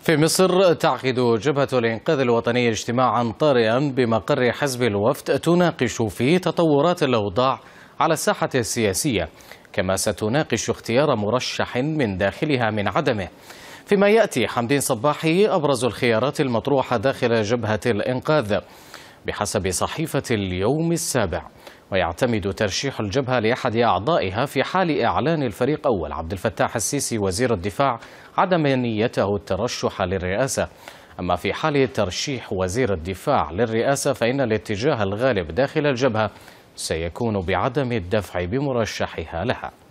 في مصر تعقد جبهة الإنقاذ الوطني اجتماعا طارئا بمقر حزب الوفد تناقش فيه تطورات الأوضاع على الساحة السياسية كما ستناقش اختيار مرشح من داخلها من عدمه فيما يأتي حمدين صباحي أبرز الخيارات المطروحة داخل جبهة الإنقاذ بحسب صحيفة اليوم السابع ويعتمد ترشيح الجبهة لأحد أعضائها في حال إعلان الفريق أول عبد الفتاح السيسي وزير الدفاع عدم نيته الترشح للرئاسة أما في حال ترشيح وزير الدفاع للرئاسة فإن الاتجاه الغالب داخل الجبهة سيكون بعدم الدفع بمرشحها لها